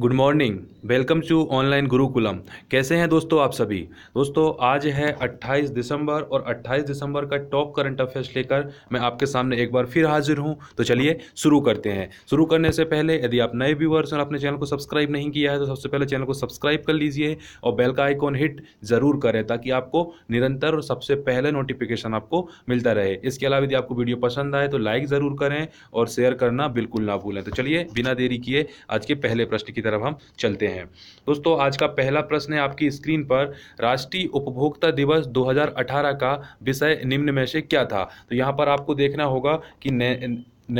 good morning welcome to online Gurukulam कैसे हैं दोस्तों आप सभी दोस्तों आज है 28 दिसंबर और 28 दिसंबर का टॉप करंट अफेयर्स लेकर मैं आपके सामने एक बार फिर हाजिर हूं तो चलिए शुरू करते हैं शुरू करने से पहले यदि आप नए व्यूवर्स और अपने चैनल को सब्सक्राइब नहीं किया है तो सबसे पहले चैनल को सब्सक्राइब कर लीजिए और बेल का आइकॉन हिट ज़रूर करें ताकि आपको निरंतर और सबसे पहले नोटिफिकेशन आपको मिलता रहे इसके अलावा यदि आपको वीडियो पसंद आए तो लाइक ज़रूर करें और शेयर करना बिल्कुल ना भूलें तो चलिए बिना देरी किए आज के पहले प्रश्न की तरफ हम चलते हैं दोस्तों आज का पहला प्रश्न है आपकी स्क्रीन पर राष्ट्रीय उपभोक्ता दिवस 2018 का विषय निम्न में से क्या था तो यहाँ पर आपको देखना होगा कि ने,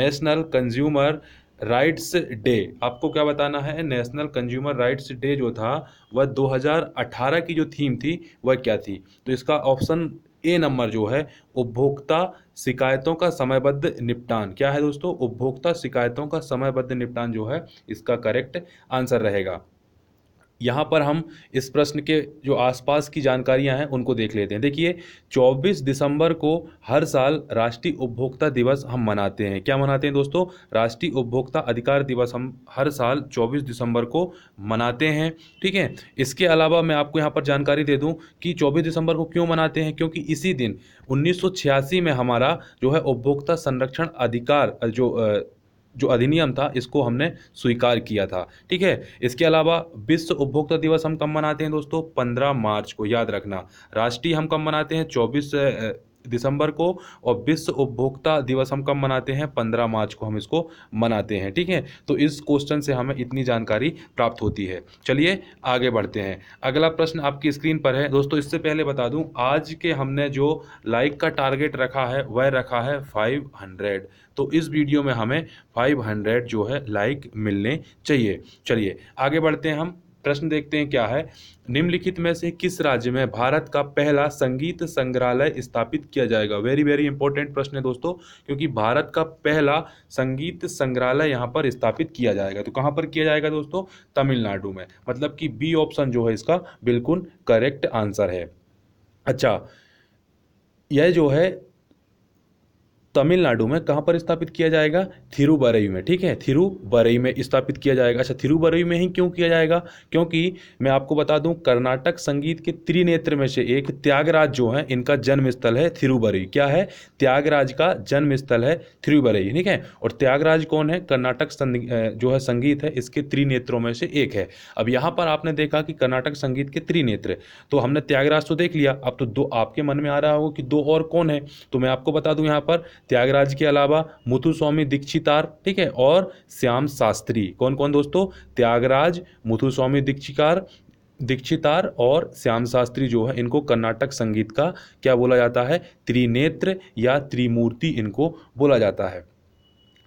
नेशनल कंज्यूमर राइट्स डे आपको क्या बताना है नेशनल कंज्यूमर राइट्स डे जो था वह 2018 की जो थीम थी वह क्या थी तो इसका ऑप्शन ए नंबर जो है उपभोक्ता शिकायतों का समयबद्ध निपटान क्या है दोस्तों उपभोक्ता शिकायतों का समयबद्ध निपटान जो है इसका करेक्ट आंसर रहेगा यहाँ पर हम इस प्रश्न के जो आसपास की जानकारियाँ हैं उनको देख लेते हैं देखिए 24 दिसंबर को हर साल राष्ट्रीय उपभोक्ता दिवस हम मनाते हैं क्या मनाते हैं दोस्तों राष्ट्रीय उपभोक्ता अधिकार दिवस हम हर साल 24 दिसंबर को मनाते हैं ठीक है इसके अलावा मैं आपको यहाँ पर जानकारी दे दूँ कि चौबीस दिसंबर को क्यों मनाते हैं क्योंकि इसी दिन उन्नीस में हमारा जो है उपभोक्ता संरक्षण अधिकार जो जो अधिनियम था इसको हमने स्वीकार किया था ठीक है इसके अलावा विश्व उपभोक्ता दिवस हम कब मनाते हैं दोस्तों पंद्रह मार्च को याद रखना राष्ट्रीय हम कब मनाते हैं चौबीस दिसंबर को और विश्व उपभोक्ता दिवस हम कब मनाते हैं पंद्रह मार्च को हम इसको मनाते हैं ठीक है तो इस क्वेश्चन से हमें इतनी जानकारी प्राप्त होती है चलिए आगे बढ़ते हैं अगला प्रश्न आपकी स्क्रीन पर है दोस्तों इससे पहले बता दूं आज के हमने जो लाइक का टारगेट रखा है वह रखा है फाइव तो इस वीडियो में हमें 500 जो है लाइक मिलने चाहिए चलिए आगे बढ़ते हैं हम प्रश्न देखते हैं क्या है निम्नलिखित में से किस राज्य में भारत का पहला संगीत संग्रहालय स्थापित किया जाएगा वेरी वेरी इंपॉर्टेंट प्रश्न है दोस्तों क्योंकि भारत का पहला संगीत संग्रहालय यहां पर स्थापित किया जाएगा तो कहां पर किया जाएगा दोस्तों तमिलनाडु में मतलब कि बी ऑप्शन जो है इसका बिल्कुल करेक्ट आंसर है अच्छा यह जो है तमिलनाडु में कहाँ पर स्थापित किया जाएगा थिरुबरई में ठीक है थिरुबरई में स्थापित किया जाएगा अच्छा थिरुबरई में ही क्यों किया जाएगा क्योंकि मैं आपको बता दूं कर्नाटक संगीत के त्रिनेत्र में से एक त्यागराज जो है इनका जन्म स्थल है थिरुबरई क्या है त्यागराज का जन्म स्थल है थिरुबरई ठीक है और त्यागराज कौन है कर्नाटक जो है संगीत है इसके त्रिनेत्रों में से एक है अब यहाँ पर आपने देखा कि कर्नाटक संगीत के त्रिनेत्र तो हमने त्यागराज तो देख लिया अब तो दो आपके मन में आ रहा होगा कि दो और कौन है तो मैं आपको बता दूं यहाँ पर त्यागराज के अलावा मुथुस्वामी दीक्षितार ठीक है और श्याम शास्त्री कौन कौन दोस्तों त्यागराज मुथुस्वामी दीक्षिकार दीक्षितार और श्याम शास्त्री जो है इनको कर्नाटक संगीत का क्या बोला जाता है त्रिनेत्र या त्रिमूर्ति इनको बोला जाता है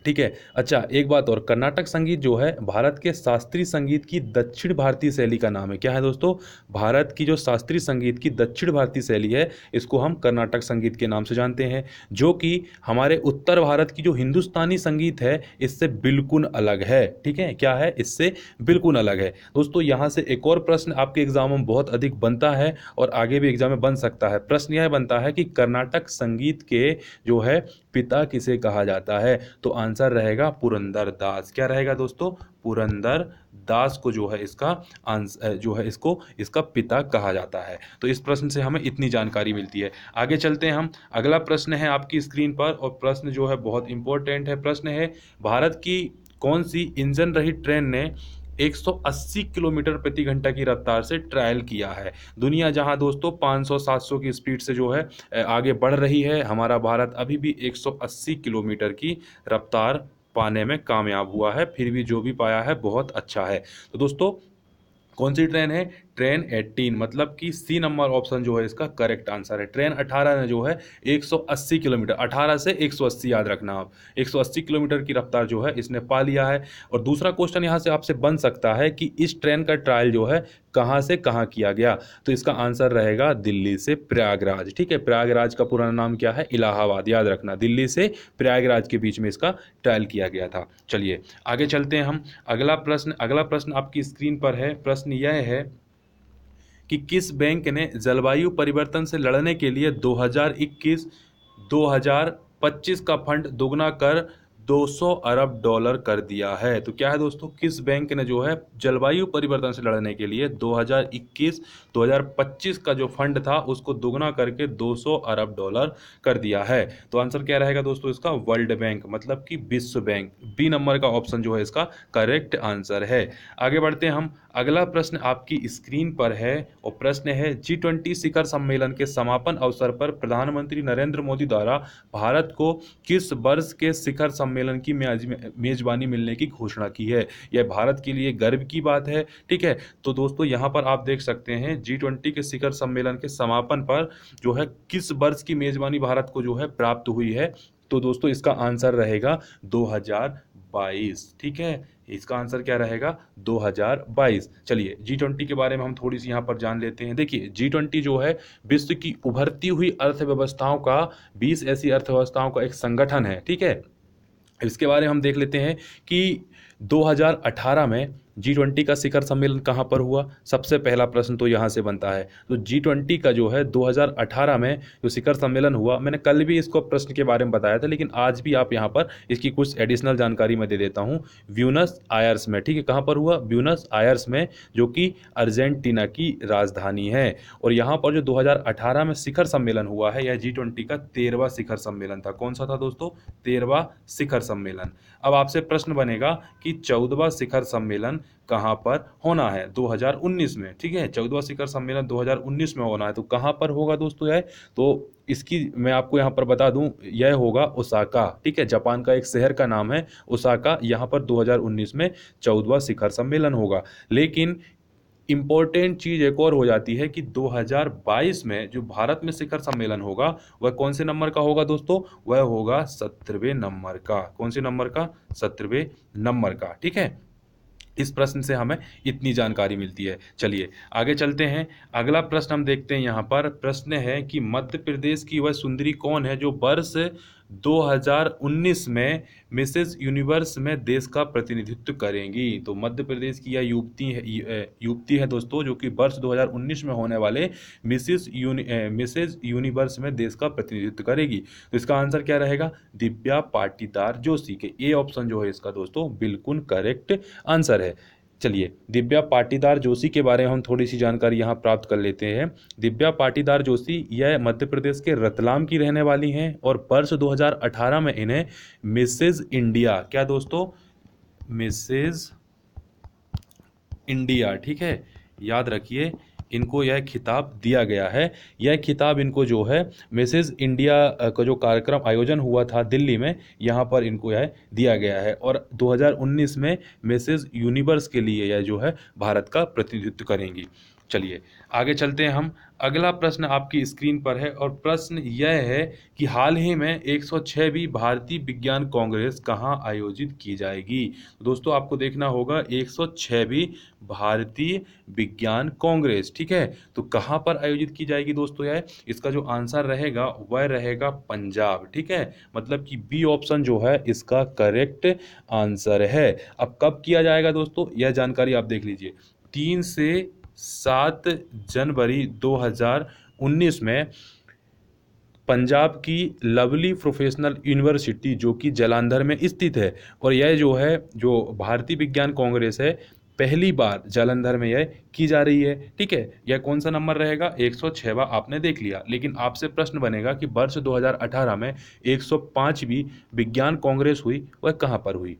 ठीक है अच्छा एक बात और कर्नाटक संगीत जो है भारत के शास्त्रीय संगीत की दक्षिण भारतीय शैली का नाम है क्या है दोस्तों भारत की जो शास्त्रीय संगीत की दक्षिण भारतीय शैली है इसको हम कर्नाटक संगीत के नाम से जानते हैं जो कि हमारे उत्तर भारत की जो हिंदुस्तानी संगीत है इससे बिल्कुल अलग है ठीक है क्या है इससे बिल्कुल अलग है दोस्तों यहाँ से एक और प्रश्न आपके एग्जाम में बहुत अधिक बनता है और आगे भी एग्जाम में बन सकता है प्रश्न यह बनता है कि कर्नाटक संगीत के जो है पिता किसे कहा जाता है तो आंसर रहेगा पुरंदर दास क्या रहेगा दोस्तों पुरंदर दास को जो है इसका आंसर जो है इसको इसका पिता कहा जाता है तो इस प्रश्न से हमें इतनी जानकारी मिलती है आगे चलते हैं हम अगला प्रश्न है आपकी स्क्रीन पर और प्रश्न जो है बहुत इंपॉर्टेंट है प्रश्न है भारत की कौन सी इंजन रही ट्रेन ने 180 किलोमीटर प्रति घंटा की रफ्तार से ट्रायल किया है दुनिया जहां दोस्तों 500-700 की स्पीड से जो है आगे बढ़ रही है हमारा भारत अभी भी 180 किलोमीटर की रफ्तार पाने में कामयाब हुआ है फिर भी जो भी पाया है बहुत अच्छा है तो दोस्तों कौन सी ट्रेन है ट्रेन 18 मतलब कि सी नंबर ऑप्शन जो है इसका करेक्ट आंसर है ट्रेन 18 ने जो है 180 किलोमीटर 18 से 180 याद रखना आप 180 किलोमीटर की रफ्तार जो है इसने पा लिया है और दूसरा क्वेश्चन यहाँ से आपसे बन सकता है कि इस ट्रेन का ट्रायल जो है कहाँ से कहाँ किया गया तो इसका आंसर रहेगा दिल्ली से प्रयागराज ठीक है प्रयागराज का पुराना नाम क्या है इलाहाबाद याद रखना दिल्ली से प्रयागराज के बीच में इसका ट्रायल किया गया था चलिए आगे चलते हैं हम अगला प्रश्न अगला प्रश्न आपकी स्क्रीन पर है प्रश्न यह है कि किस बैंक ने जलवायु परिवर्तन से लड़ने के लिए 2021 2025 का फंड दोगुना कर 200 अरब डॉलर कर दिया है तो क्या है दोस्तों किस बैंक ने जो है जलवायु परिवर्तन से लड़ने के लिए 2021 2025 का जो फंड था उसको दोगुना करके 200 अरब डॉलर कर दिया है तो आंसर क्या रहेगा दोस्तों इसका वर्ल्ड बैंक मतलब कि विश्व बैंक बी नंबर का ऑप्शन जो है इसका करेक्ट आंसर है आगे बढ़ते हैं हम अगला प्रश्न आपकी स्क्रीन पर है और प्रश्न है जी ट्वेंटी शिखर सम्मेलन के समापन अवसर पर प्रधानमंत्री नरेंद्र मोदी द्वारा भारत को किस वर्ष के शिखर सम्मेलन की मेजबानी मिलने की घोषणा की है यह भारत के लिए गर्व की बात है ठीक है तो दोस्तों यहाँ पर आप देख सकते हैं जी ट्वेंटी के शिखर सम्मेलन के समापन पर जो है किस वर्ष की मेजबानी भारत को जो है प्राप्त हुई है तो दोस्तों इसका आंसर रहेगा हजार बाईस ठीक है इसका आंसर क्या रहेगा 2022 चलिए जी ट्वेंटी के बारे में हम थोड़ी सी यहाँ पर जान लेते हैं देखिए जी ट्वेंटी जो है विश्व की उभरती हुई अर्थव्यवस्थाओं का 20 ऐसी अर्थव्यवस्थाओं का एक संगठन है ठीक है इसके बारे में हम देख लेते हैं कि 2018 में जी ट्वेंटी का शिखर सम्मेलन कहाँ पर हुआ सबसे पहला प्रश्न तो यहाँ से बनता है तो जी ट्वेंटी का जो है 2018 में जो शिखर सम्मेलन हुआ मैंने कल भी इसको प्रश्न के बारे में बताया था लेकिन आज भी आप यहाँ पर इसकी कुछ एडिशनल जानकारी मैं दे देता हूँ व्यूनस आयर्स में ठीक है कहाँ पर हुआ व्यूनस आयर्स में जो कि अर्जेंटीना की राजधानी है और यहाँ पर जो दो में शिखर सम्मेलन हुआ है यह जी ट्वेंटी का तेरहवा शिखर सम्मेलन था कौन सा था दोस्तों तेरहवा शिखर सम्मेलन अब आपसे प्रश्न बनेगा कि चौदहवा शिखर सम्मेलन कहाँ पर होना है 2019 में ठीक है चौदवा शिखर सम्मेलन 2019 में होना है तो कहाँ पर होगा दोस्तों यह तो इसकी मैं आपको यहाँ पर बता दूँ यह होगा ओसाका ठीक है जापान का एक शहर का नाम है ओसाका यहाँ पर 2019 में चौदवा शिखर सम्मेलन होगा लेकिन इम्पॉर्टेंट चीज़ एक और हो जाती है कि 2022 में जो भारत में शिखर सम्मेलन होगा वह कौन से नंबर का होगा दोस्तों वह होगा सत्रहवें नंबर का कौन से नंबर का सत्रहवें नंबर का ठीक है इस प्रश्न से हमें इतनी जानकारी मिलती है चलिए आगे चलते हैं अगला प्रश्न हम देखते हैं यहाँ पर प्रश्न है कि मध्य प्रदेश की वह सुंदरी कौन है जो वर्ष 2019 में मिसेस यूनिवर्स में देश का प्रतिनिधित्व करेंगी तो मध्य प्रदेश की यह युवती है युवती है दोस्तों जो कि वर्ष 2019 में होने वाले मिसेस यूनि मिसेज यूनिवर्स में देश का प्रतिनिधित्व करेगी तो इसका आंसर क्या रहेगा दिव्या पाटीदार जोशी के ए ऑप्शन जो है इसका दोस्तों बिल्कुल करेक्ट आंसर है चलिए दिव्या पाटीदार जोशी के बारे में हम थोड़ी सी जानकारी यहाँ प्राप्त कर लेते हैं दिव्या पाटीदार जोशी यह मध्य प्रदेश के रतलाम की रहने वाली हैं और वर्ष 2018 में इन्हें मिसेज इंडिया क्या दोस्तों मिसेज इंडिया ठीक है याद रखिए इनको यह खिताब दिया गया है यह खिताब इनको जो है मिसेज इंडिया का जो कार्यक्रम आयोजन हुआ था दिल्ली में यहाँ पर इनको यह दिया गया है और 2019 में मिसेज यूनिवर्स के लिए यह जो है भारत का प्रतिनिधित्व करेंगी चलिए आगे चलते हैं हम अगला प्रश्न आपकी स्क्रीन पर है और प्रश्न यह है कि हाल ही में 106वीं भारतीय विज्ञान कांग्रेस कहाँ आयोजित की जाएगी तो दोस्तों आपको देखना होगा 106वीं भारतीय विज्ञान कांग्रेस ठीक है तो कहाँ पर आयोजित की जाएगी दोस्तों यह इसका जो आंसर रहेगा वह रहेगा पंजाब ठीक है मतलब कि बी ऑप्शन जो है इसका करेक्ट आंसर है अब कब किया जाएगा दोस्तों यह जानकारी आप देख लीजिए तीन से सात जनवरी 2019 में पंजाब की लवली प्रोफेशनल यूनिवर्सिटी जो कि जलंधर में स्थित है और यह जो है जो भारतीय विज्ञान कांग्रेस है पहली बार जालंधर में यह की जा रही है ठीक है यह कौन सा नंबर रहेगा एक सौ आपने देख लिया लेकिन आपसे प्रश्न बनेगा कि वर्ष 2018 में सौ विज्ञान कांग्रेस हुई वह कहाँ पर हुई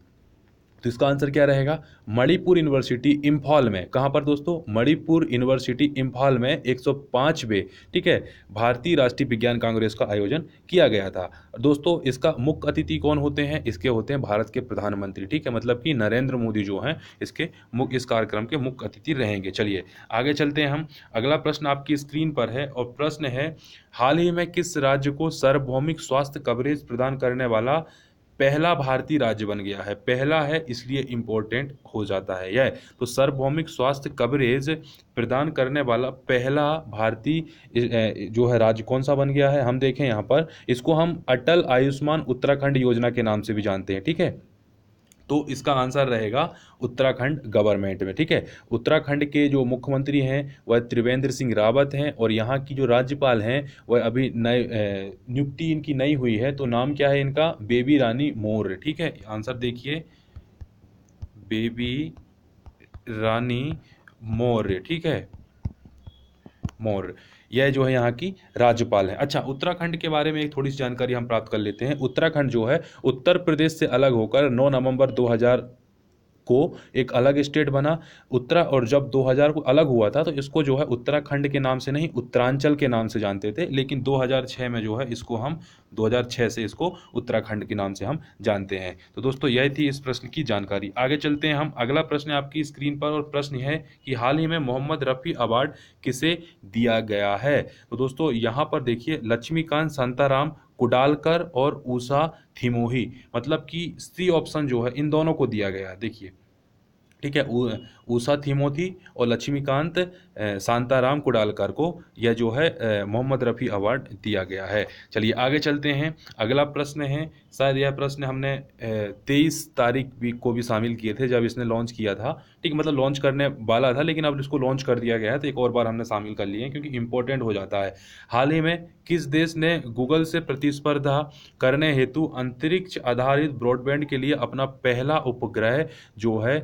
तो इसका आंसर क्या रहेगा मणिपुर यूनिवर्सिटी इम्फॉल में कहाँ पर दोस्तों मणिपुर यूनिवर्सिटी इम्फॉल में एक सौ ठीक है भारतीय राष्ट्रीय विज्ञान कांग्रेस का आयोजन किया गया था दोस्तों इसका मुख्य अतिथि कौन होते हैं इसके होते हैं भारत के प्रधानमंत्री ठीक है मतलब कि नरेंद्र मोदी जो हैं इसके मुख्य इस कार्यक्रम के मुख्य अतिथि रहेंगे चलिए आगे चलते हैं हम अगला प्रश्न आपकी स्क्रीन पर है और प्रश्न है हाल ही में किस राज्य को सार्वभौमिक स्वास्थ्य कवरेज प्रदान करने वाला पहला भारतीय राज्य बन गया है पहला है इसलिए इम्पोर्टेंट हो जाता है यह तो सार्वभौमिक स्वास्थ्य कवरेज प्रदान करने वाला पहला भारतीय जो है राज्य कौन सा बन गया है हम देखें यहाँ पर इसको हम अटल आयुष्मान उत्तराखंड योजना के नाम से भी जानते हैं ठीक है तो इसका आंसर रहेगा उत्तराखंड गवर्नमेंट में ठीक है उत्तराखंड के जो मुख्यमंत्री हैं वह त्रिवेंद्र सिंह रावत हैं और यहाँ की जो राज्यपाल हैं वह अभी नए नियुक्ति इनकी नई हुई है तो नाम क्या है इनका बेबी रानी मौर्य ठीक है आंसर देखिए बेबी रानी मौर्य ठीक है मौर्य यह जो है यहाँ की राज्यपाल है अच्छा उत्तराखंड के बारे में एक थोड़ी सी जानकारी हम प्राप्त कर लेते हैं उत्तराखंड जो है उत्तर प्रदेश से अलग होकर नौ नवंबर को एक अलग स्टेट बना उत्तरा और जब 2000 को अलग हुआ था तो इसको जो है उत्तराखंड के नाम से नहीं उत्तरांचल के नाम से जानते थे लेकिन 2006 में जो है इसको हम 2006 से इसको उत्तराखंड के नाम से हम जानते हैं तो दोस्तों यह थी इस प्रश्न की जानकारी आगे चलते हैं हम अगला प्रश्न आपकी स्क्रीन पर और प्रश्न है कि हाल ही में मोहम्मद रफ़ी अवार्ड किसे दिया गया है तो दोस्तों यहाँ पर देखिए लक्ष्मीकांत संताराम कुडालकर और ऊषा थिमोही मतलब कि सी ऑप्शन जो है इन दोनों को दिया गया है देखिए ठीक है ऊषा थिमोथी और लक्ष्मीकांत शांताराम कुडालकर को यह जो है मोहम्मद रफ़ी अवार्ड दिया गया है चलिए आगे चलते हैं अगला प्रश्न है शायद यह प्रश्न हमने तेईस तारीख भी को भी शामिल किए थे जब इसने लॉन्च किया था ठीक मतलब लॉन्च करने वाला था लेकिन अब इसको लॉन्च कर दिया गया है तो एक और बार हमने शामिल कर लिए हैं क्योंकि इम्पोर्टेंट हो जाता है हाल ही में किस देश ने गूगल से प्रतिस्पर्धा करने हेतु अंतरिक्ष आधारित ब्रॉडबैंड के लिए अपना पहला उपग्रह जो है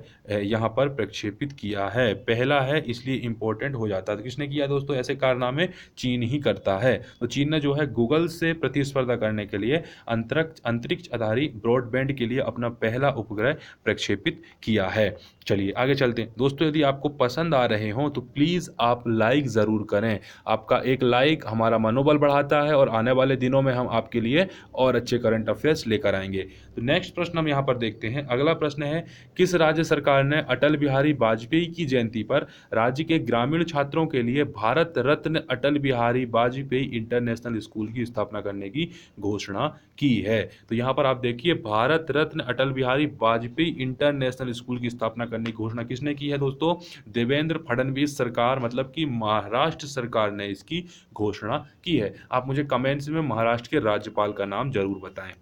यहाँ पर प्रक्षेपित किया है पहला है इसलिए इम्पोर्टेंट हो जाता है तो किसने किया दोस्तों ऐसे कारनामे चीन ही करता है तो चीन ने जो है गूगल से प्रतिस्पर्धा करने के लिए अंतरिक्ष अंतरिक्ष आधारित ब्रॉडबैंड के लिए अपना पहला उपग्रह प्रक्षेपित किया है चलिए आगे चलते हैं दोस्तों यदि आपको पसंद आ रहे हों तो प्लीज़ आप लाइक ज़रूर करें आपका एक लाइक हमारा मनोबल बढ़ाता है और आने वाले दिनों में हम आपके लिए और अच्छे करंट अफेयर्स लेकर आएंगे तो नेक्स्ट प्रश्न हम यहाँ पर देखते हैं अगला प्रश्न है किस राज्य सरकार ने अटल बिहारी वाजपेयी की जयंती पर राज्य के ग्रामीण छात्रों के लिए भारत रत्न अटल बिहारी वाजपेयी इंटरनेशनल स्कूल की स्थापना करने की घोषणा की है तो यहाँ पर आप देखिए भारत रत्न अटल बिहारी वाजपेयी इंटरनेशनल स्कूल की स्थापना करने की घोषणा किसने की है दोस्तों देवेंद्र फडणवीस सरकार मतलब कि महाराष्ट्र सरकार ने इसकी घोषणा की है आप मुझे कमेंट्स में महाराष्ट्र के राज्यपाल का नाम जरूर बताएं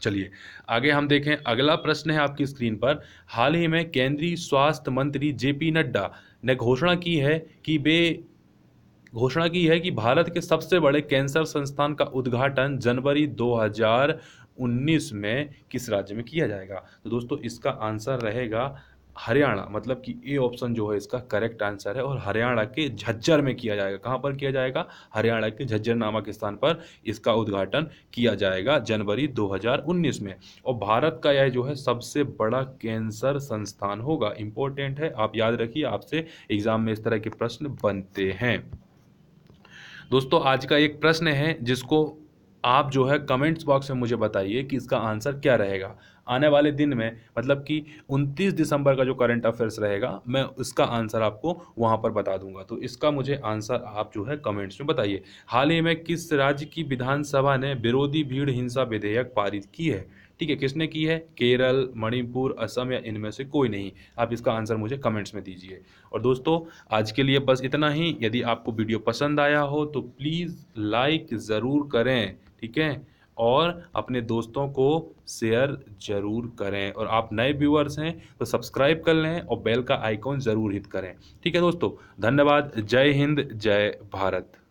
चलिए आगे हम देखें अगला प्रश्न है आपकी स्क्रीन पर हाल ही में केंद्रीय स्वास्थ्य मंत्री जेपी नड्डा ने घोषणा की है कि वे घोषणा की है कि भारत के सबसे बड़े कैंसर संस्थान का उद्घाटन जनवरी 2019 में किस राज्य में किया जाएगा तो दोस्तों इसका आंसर रहेगा हरियाणा मतलब कि ए ऑप्शन जो है इसका करेक्ट आंसर है और हरियाणा के झज्जर में किया जाएगा कहाँ पर किया जाएगा हरियाणा के झज्जर नामक स्थान पर इसका उद्घाटन किया जाएगा जनवरी 2019 में और भारत का यह जो है सबसे बड़ा कैंसर संस्थान होगा इम्पोर्टेंट है आप याद रखिए आपसे एग्जाम में इस तरह के प्रश्न बनते हैं दोस्तों आज का एक प्रश्न है जिसको आप जो है कमेंट्स बॉक्स में मुझे बताइए कि इसका आंसर क्या रहेगा आने वाले दिन में मतलब कि 29 दिसंबर का जो करंट अफेयर्स रहेगा मैं उसका आंसर आपको वहाँ पर बता दूंगा तो इसका मुझे आंसर आप जो है कमेंट्स में बताइए हाल ही में किस राज्य की विधानसभा ने विरोधी भीड़ हिंसा विधेयक पारित की है ठीक है किसने की है केरल मणिपुर असम या इनमें से कोई नहीं आप इसका आंसर मुझे कमेंट्स में दीजिए और दोस्तों आज के लिए बस इतना ही यदि आपको वीडियो पसंद आया हो तो प्लीज़ लाइक ज़रूर करें ठीक है और अपने दोस्तों को शेयर जरूर करें और आप नए व्यूअर्स हैं तो सब्सक्राइब कर लें और बेल का आइकॉन ज़रूर हिट करें ठीक है दोस्तों धन्यवाद जय हिंद जय भारत